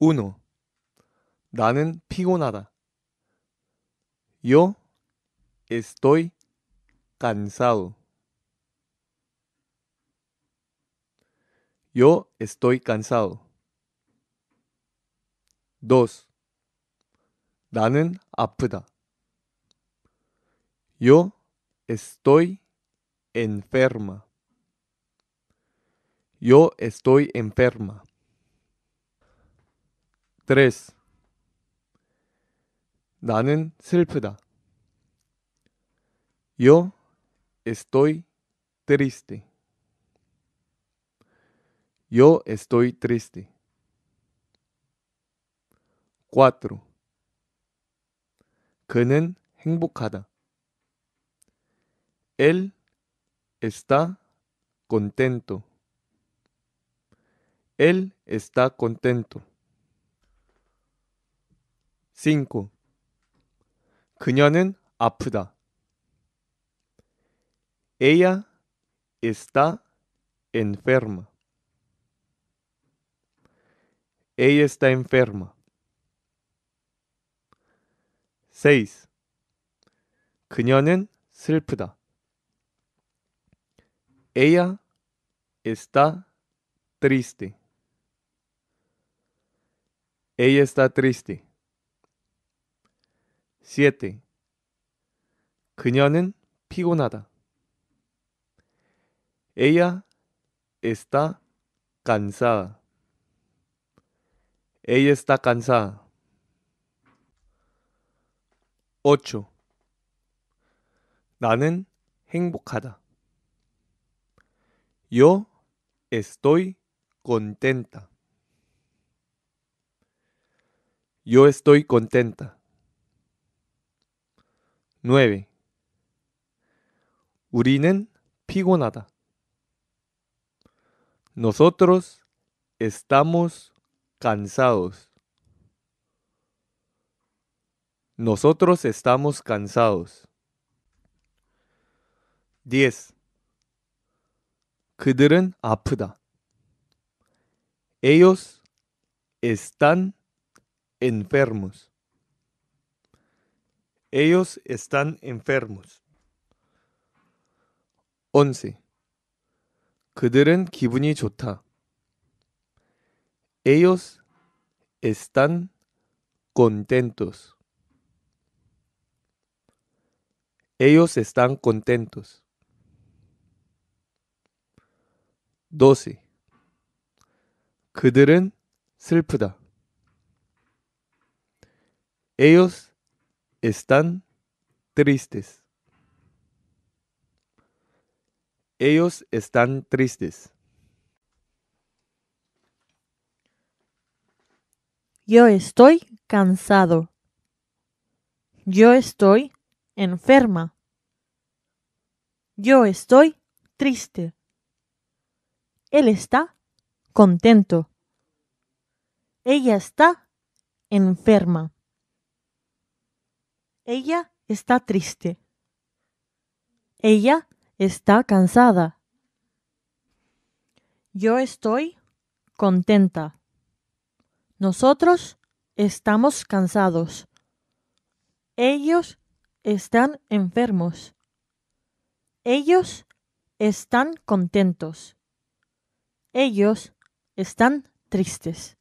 1. 나는 피곤하다. Yo estoy cansado. Yo estoy cansado. Dos, 나는 아프다. Yo estoy enferma. Yo estoy enferma. Tres, 나는 슬프다. Yo estoy triste. Yo estoy triste. 4. 그는 행복하다. Él está contento. Él está contento. 5. 그녀는 아프다. Ella está enferma. Ella está enferma. 6. 그녀는 슬프다. Ella está triste. Ella está triste. 7. 그녀는 피곤하다. Ella está cansada. Ella está cansada. 8. 나는 행복하다. Yo estoy contenta. Yo estoy contenta. 9. 우리는 피곤하다. Nosotros estamos cansados. Nosotros estamos cansados. 10. 그들은 아프다. Ellos están enfermos. Ellos están enfermos. 11. 그들은 기분이 좋다. Ellos están contentos. Ellos están contentos. 12. 그들은 슬프다. Ellos están tristes. Ellos están tristes. Yo estoy cansado. Yo estoy enferma. Yo estoy triste. Él está contento. Ella está enferma. Ella está triste. Ella está cansada. Yo estoy contenta. Nosotros estamos cansados. Ellos están enfermos. Ellos están contentos. Ellos están tristes.